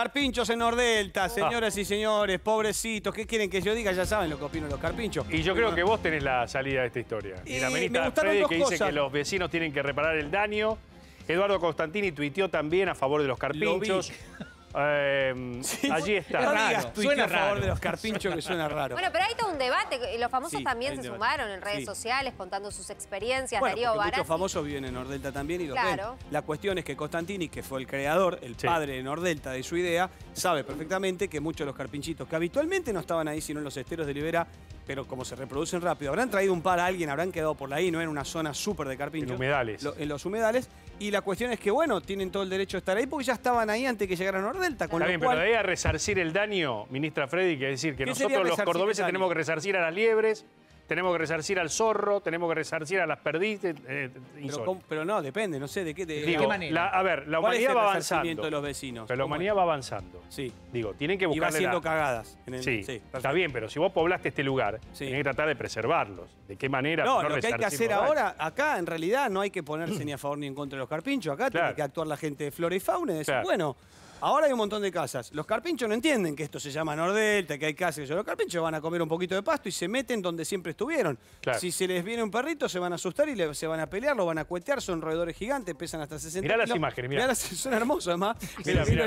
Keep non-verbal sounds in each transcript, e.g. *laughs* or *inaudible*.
Carpinchos en Nordelta, ah. señoras y señores, pobrecitos, ¿qué quieren que yo diga? Ya saben lo que opino los carpinchos. Y yo creo que vos tenés la salida de esta historia. Y, y la Freddy que dice que los vecinos tienen que reparar el daño. Eduardo Constantini tuiteó también a favor de los carpinchos. *laughs* Em, allí está. Raro, suena a favor de los carpinchos que suena raro. Bueno, pero hay todo un debate. Los famosos también se sumaron en redes sociales contando sus experiencias. Bueno, muchos famosos viven en Nordelta también y Claro. La cuestión es que Constantini, que fue el creador, el padre de Nordelta de su idea, sabe perfectamente que muchos de los carpinchitos que habitualmente no estaban ahí, sino en los esteros de Libera, pero como se reproducen rápido, habrán traído un par a alguien, habrán quedado por ahí, no en una zona súper de carpinchos. En humedales. en los humedales. Y la cuestión es que, bueno, tienen todo el derecho a estar ahí porque ya estaban ahí antes que llegara Nordelta. Con Está bien, pero de ahí a resarcir el daño, ministra Freddy, que decir que nosotros los cordobeses tenemos que resarcir a las liebres, tenemos que resarcir al zorro, tenemos que resarcir a las perdices. Eh, pero, no, depende, no sé de qué, de, qué manera. a ver, la humanidad va avanzando. los vecinos? Pero la humanidad va avanzando. Sí. Digo, tienen que buscar. Y va haciendo cagadas. sí, está bien, pero si vos poblaste este lugar, tienen que tratar de preservarlos. ¿De qué manera? No, no lo que hay que hacer ahora, acá en realidad no hay que ponerse ni a favor ni en contra de los carpinchos. Acá tiene que actuar la gente de flora y fauna y decir, bueno. Ahora hay un montón de casas. Los carpinchos no entienden que esto se llama Nordelta, que hay casas. Los carpinchos van a comer un poquito de pasto y se meten donde siempre estuvieron. Si se les viene un perrito, se van a asustar y se van a pelear, lo van a cuetear. Son roedores gigantes, pesan hasta 60 Mirá las imágenes, mirá. son hermosos, además. *laughs* mirá, mirá,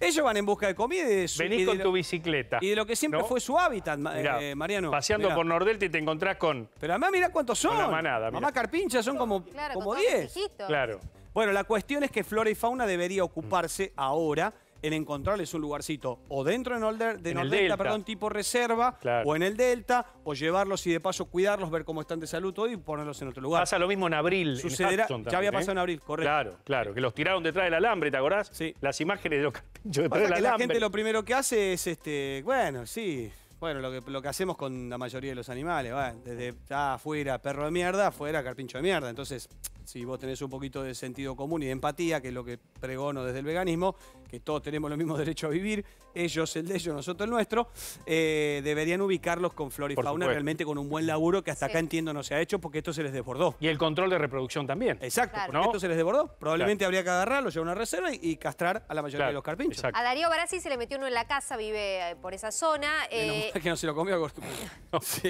ellos van en busca de comida y de su, Venís con tu bicicleta. Y de lo que siempre fue su hábitat, eh, Mariano. Paseando por Nordelta y te encontrás con... Pero además mirá cuántos son. nada manada, Mamá carpincha son como como 10. Claro. Bueno, la cuestión es que Flora y Fauna debería ocuparse ahora en encontrarles un lugarcito o dentro de Nolder, de perdón, tipo reserva, o en el Delta, o llevarlos y de paso cuidarlos, ver cómo están de salud todo y ponerlos en otro lugar. Pasa lo mismo en abril. ya había ¿eh? pasado en abril, correcto. Claro, claro, que los tiraron detrás del alambre, ¿te acordás? Sí. Las imágenes de los carpinchos detrás del alambre. La gente lo primero que hace es, este, bueno, sí, bueno, lo que, lo que hacemos con la mayoría de los animales, desde ah, afuera, perro de mierda, afuera, carpincho de mierda, entonces si vos tenés un poquito de sentido común y de empatía, que es lo que pregono desde el veganismo, que todos tenemos los mismos *laughs* derechos a vivir, ellos el de ellos, nosotros el nuestro, eh, deberían ubicarlos con flora y fauna realmente con un buen laburo que hasta acá entiendo no se ha hecho porque esto se les desbordó. Y el control de reproducción también. Exacto, porque esto se les desbordó. Probablemente habría que agarrarlo, a una reserva y, castrar a la mayoría de los carpinchos. A Darío Barassi se le metió uno en la casa, vive eh, por esa zona. Eh... que no se lo comió. a *laughs* costumbre.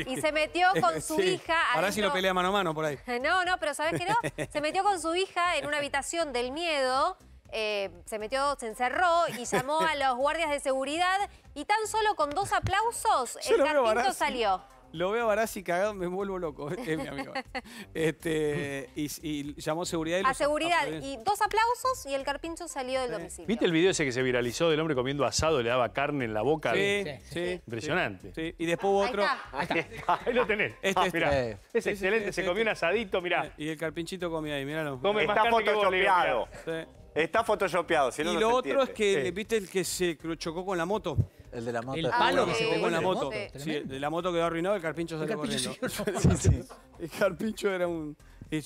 Y se metió con su *laughs* hija. Ahora sí lo pelea mano a mano por ahí. No, no, pero ¿sabes qué no? se metió con su hija en una habitación del miedo. Eh, se metió, se encerró y llamó a *laughs* los guardias de seguridad y tan solo con dos aplausos el cartito salió. Lo veo a y cagado, me vuelvo loco. *laughs* Es mi amigo. Este, y, llamó seguridad. Y a seguridad. Y dos aplausos y el carpincho salió del domicilio. ¿Viste el video ese que se viralizó del hombre comiendo asado, le daba carne en la boca? Sí, sí, Impresionante. Y después hubo otro. *laughs* Ahí, lo tenés. Este, ah, este. Mirá. Es excelente, este, se comió un asadito, mirá. Y el carpinchito comía ahí, mirá. está photoshopeado. Está photoshopeado. Si no y lo otro es que, ¿viste el que se chocó con la moto? El de la moto. El ah, palo que se pegó en la moto. Sí, de la moto quedó arruinado, el carpincho salió corriendo. *laughs* El carpincho era un y eh,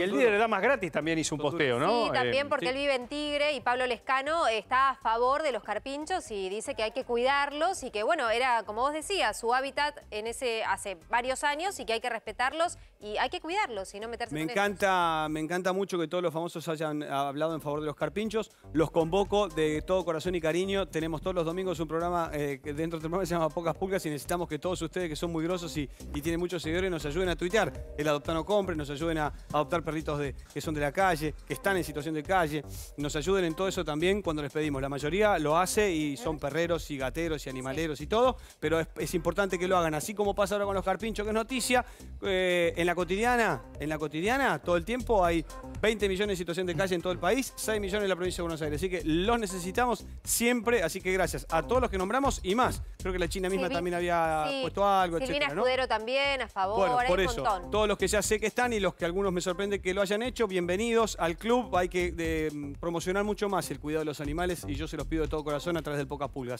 el líder de más Gratis también hizo un posteo, ¿no? Sí, eh, también porque él vive en Tigre y Pablo Lescano está a favor de los carpinchos y dice que hay que cuidarlos y que, bueno, era, como vos decías, su hábitat en ese hace varios años y que hay que respetarlos y hay que cuidarlos y no meterse me en encanta, Me encanta mucho que todos los famosos hayan hablado en favor de los carpinchos. Los convoco de todo corazón y cariño. Tenemos todos los domingos un programa eh, dentro del este programa se llama Pocas Pulgas y necesitamos que todos ustedes que son muy grosos y, y tienen muchos seguidores nos ayuden a tuitear. El Adoptano Compre, nos ayuden a a adoptar perritos de, que son de la calle, que están en situación de calle. Nos ayuden en todo eso también cuando les pedimos. La mayoría lo hace y son perreros y gateros y animaleros y todo, pero es, importante que lo hagan. Así como pasa ahora con los carpinchos, que es noticia, eh, en la cotidiana, en la cotidiana todo el tiempo hay 20 millones de situación de calle en todo el país, 6 millones en la provincia de Buenos Aires. Así que los necesitamos siempre. Así que gracias a todos los que nombramos y más. Creo que la China misma también había puesto algo, Silvina Escudero también, a favor, bueno, por eso, Todos los que ya sé que están y los que algunos me sorprende que lo hayan hecho, bienvenidos al club. Hay que mm, promocionar mucho más el cuidado de los animales y yo se los pido de todo corazón a través del Pocas Pulgas.